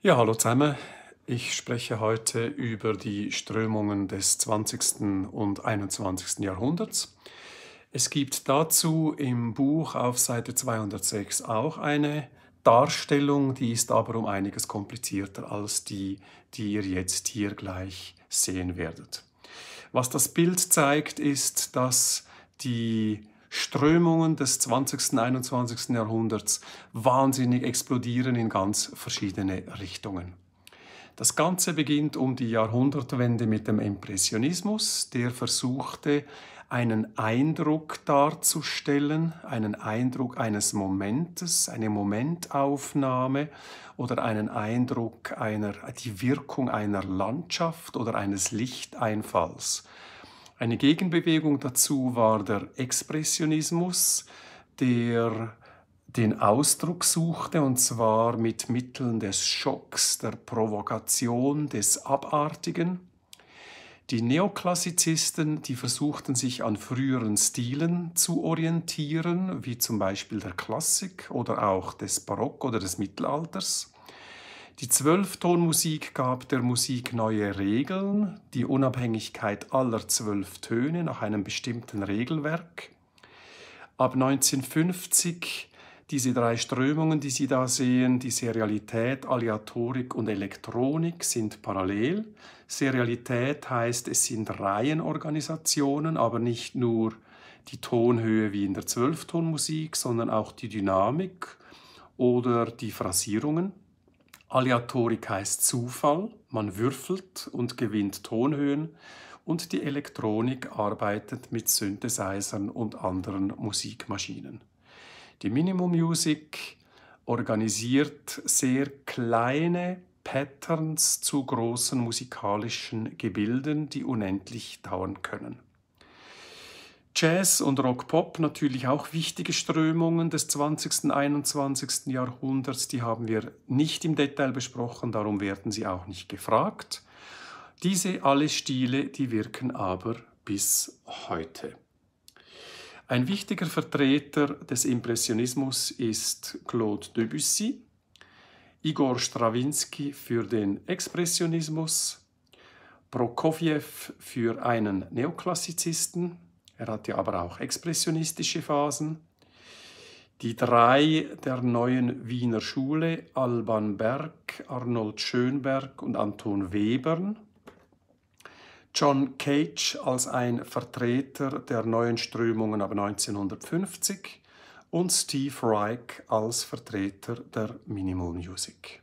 Ja, hallo zusammen. Ich spreche heute über die Strömungen des 20. und 21. Jahrhunderts. Es gibt dazu im Buch auf Seite 206 auch eine Darstellung, die ist aber um einiges komplizierter als die, die ihr jetzt hier gleich sehen werdet. Was das Bild zeigt, ist, dass die Strömungen des 20. und 21. Jahrhunderts wahnsinnig explodieren in ganz verschiedene Richtungen. Das Ganze beginnt um die Jahrhundertwende mit dem Impressionismus, der versuchte, einen Eindruck darzustellen, einen Eindruck eines Momentes, eine Momentaufnahme oder einen Eindruck einer, die Wirkung einer Landschaft oder eines Lichteinfalls. Eine Gegenbewegung dazu war der Expressionismus, der den Ausdruck suchte, und zwar mit Mitteln des Schocks, der Provokation, des Abartigen. Die Neoklassizisten, die versuchten sich an früheren Stilen zu orientieren, wie zum Beispiel der Klassik oder auch des Barock oder des Mittelalters. Die Zwölftonmusik gab der Musik neue Regeln, die Unabhängigkeit aller zwölf Töne nach einem bestimmten Regelwerk. Ab 1950 diese drei Strömungen, die Sie da sehen, die Serialität, Aleatorik und Elektronik, sind parallel. Serialität heißt, es sind Reihenorganisationen, aber nicht nur die Tonhöhe wie in der Zwölftonmusik, sondern auch die Dynamik oder die Phrasierungen. Aleatorik heißt Zufall, man würfelt und gewinnt Tonhöhen und die Elektronik arbeitet mit Synthesizern und anderen Musikmaschinen. Die Minimum Music organisiert sehr kleine Patterns zu großen musikalischen Gebilden, die unendlich dauern können. Jazz und Rock-Pop natürlich auch wichtige Strömungen des 20. und 21. Jahrhunderts, die haben wir nicht im Detail besprochen, darum werden sie auch nicht gefragt. Diese alle Stile, die wirken aber bis heute. Ein wichtiger Vertreter des Impressionismus ist Claude Debussy, Igor Strawinski für den Expressionismus, Prokofjew für einen Neoklassizisten, er hatte aber auch expressionistische Phasen. Die drei der neuen Wiener Schule, Alban Berg, Arnold Schönberg und Anton Webern. John Cage als ein Vertreter der neuen Strömungen ab 1950 und Steve Reich als Vertreter der Minimal Music.